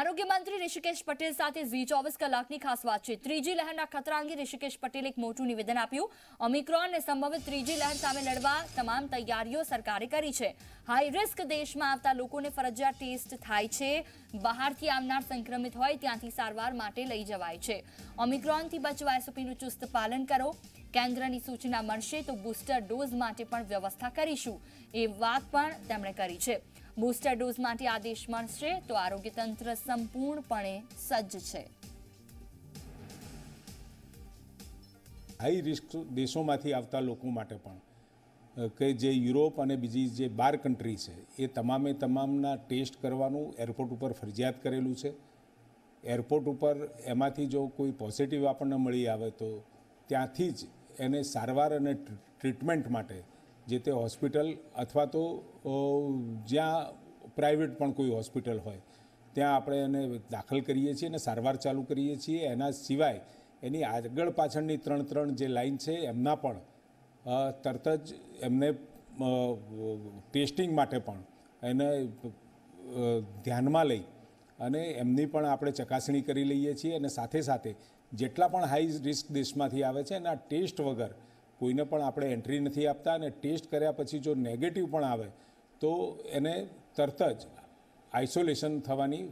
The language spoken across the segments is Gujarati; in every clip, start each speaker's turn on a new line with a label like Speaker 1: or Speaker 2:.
Speaker 1: આરોગ્ય મંત્રી ઋષિકેશ પટેલ સાથે વી ચોવીસ કલાકની ખાસ વાતચીત ત્રીજી લહેરના ખતરા અંગે ઋષિકેશ પટેલે એક મોટું નિવેદન આપ્યું ઓમિક્રોન અને સંભવિત ત્રીજી લહેર સામે લડવા તમામ તૈયારીઓ સરકારે કરી છે હાઈ રિસ્ક દેશમાં આવતા લોકોને ફરજિયાત ટેસ્ટ થાય છે બહારથી આવનાર સંક્રમિત હોય ત્યાંથી સારવાર માટે લઈ જવાય છે ઓમિક્રોનથી બચવા એસઓપીનું ચુસ્ત પાલન કરો કેન્દ્રની સૂચના મળશે તો બુસ્ટર ડોઝ માટે પણ વ્યવસ્થા કરીશું એ વાત પણ તેમણે કરી છે બૂસ્ટર ડોઝ માટે આદેશ મળશે તો આરોગ્ય તંત્ર સંપૂર્ણપણે સજ્જ છે
Speaker 2: હાઈ રિસ્ક દેશોમાંથી આવતા લોકો માટે પણ કે જે યુરોપ અને બીજી જે બાર કન્ટ્રી છે એ તમામે તમામના ટેસ્ટ કરવાનું એરપોર્ટ ઉપર ફરજિયાત કરેલું છે એરપોર્ટ ઉપર એમાંથી જો કોઈ પોઝિટિવ આપણને મળી આવે તો ત્યાંથી જ એને સારવાર અને ટ્રીટમેન્ટ માટે જે તે હોસ્પિટલ અથવા તો જ્યાં પ્રાઇવેટ પણ કોઈ હોસ્પિટલ હોય ત્યાં આપણે એને દાખલ કરીએ છીએ અને સારવાર ચાલુ કરીએ છીએ એના સિવાય એની આગળ પાછળની ત્રણ ત્રણ જે લાઈન છે એમના પણ તરત જ એમને ટેસ્ટિંગ માટે પણ એને ધ્યાનમાં લઈ અને એમની પણ આપણે ચકાસણી કરી લઈએ છીએ અને સાથે સાથે જેટલા પણ હાઈ રિસ્ક દેશમાંથી આવે છે એના ટેસ્ટ વગર કોઈને પણ આપણે એન્ટ્રી નથી આપતા અને ટેસ્ટ કર્યા પછી જો નેગેટિવ પણ આવે તો એને તરત જ આઇસોલેશન થવાની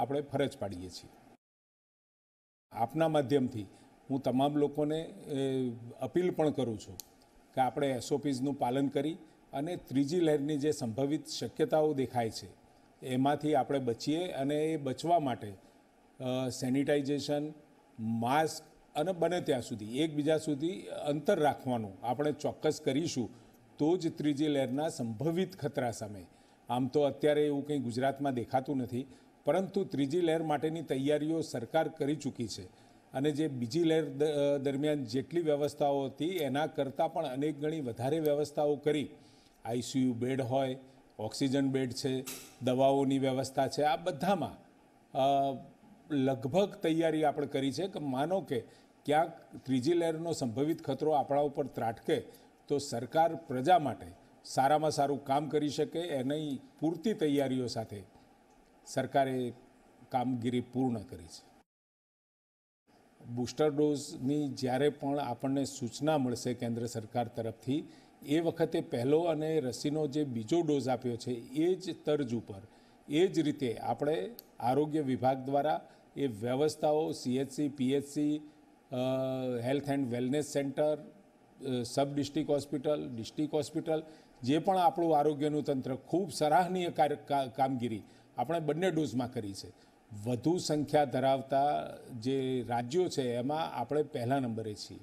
Speaker 2: આપણે ફરજ પાડીએ છીએ આપના માધ્યમથી હું તમામ લોકોને અપીલ પણ કરું છું કે આપણે એસઓપીઝનું પાલન કરી અને ત્રીજી લહેરની જે સંભવિત શક્યતાઓ દેખાય છે એમાંથી આપણે બચીએ અને એ બચવા માટે સેનિટાઇઝેશન માસ્ક અને બને ત્યાં સુધી એકબીજા સુધી અંતર રાખવાનું આપણે ચોક્કસ કરીશું તો જ ત્રીજી લહેરના સંભવિત ખતરા સામે આમ તો અત્યારે એવું કંઈ ગુજરાતમાં દેખાતું નથી પરંતુ ત્રીજી લહેર માટેની તૈયારીઓ સરકાર કરી ચૂકી છે અને જે બીજી લહેર દરમિયાન જેટલી વ્યવસ્થાઓ હતી એના કરતાં પણ અનેક ગણી વધારે વ્યવસ્થાઓ કરી આઈસીયુ બેડ હોય ઓક્સિજન બેડ છે દવાઓની વ્યવસ્થા છે આ બધામાં લગભગ તૈયારી આપણે કરી છે કે માનો કે ક્યાંક ત્રીજી લહેરનો સંભવિત ખતરો આપણા ઉપર ત્રાટકે તો સરકાર પ્રજા માટે સારામાં સારું કામ કરી શકે એની પૂરતી તૈયારીઓ સાથે સરકારે કામગીરી પૂર્ણ કરી છે બુસ્ટર ડોઝની જ્યારે પણ આપણને સૂચના મળશે કેન્દ્ર સરકાર તરફથી એ વખતે પહેલો અને રસીનો જે બીજો ડોઝ આપ્યો છે એ જ તર્જ ઉપર એ જ રીતે આપણે આરોગ્ય વિભાગ દ્વારા એ વ્યવસ્થાઓ CHC PHC health and wellness centre sub district hospital district hospital જે પણ આપણું આરોગ્યનું તંત્ર ખૂબ સરાહનીય કામગીરી આપણે બંને ડોઝમાં કરી છે વધુ સંખ્યા ધરાવતા જે રાજ્યો છે એમાં આપણે પહેલા નંબરે છીએ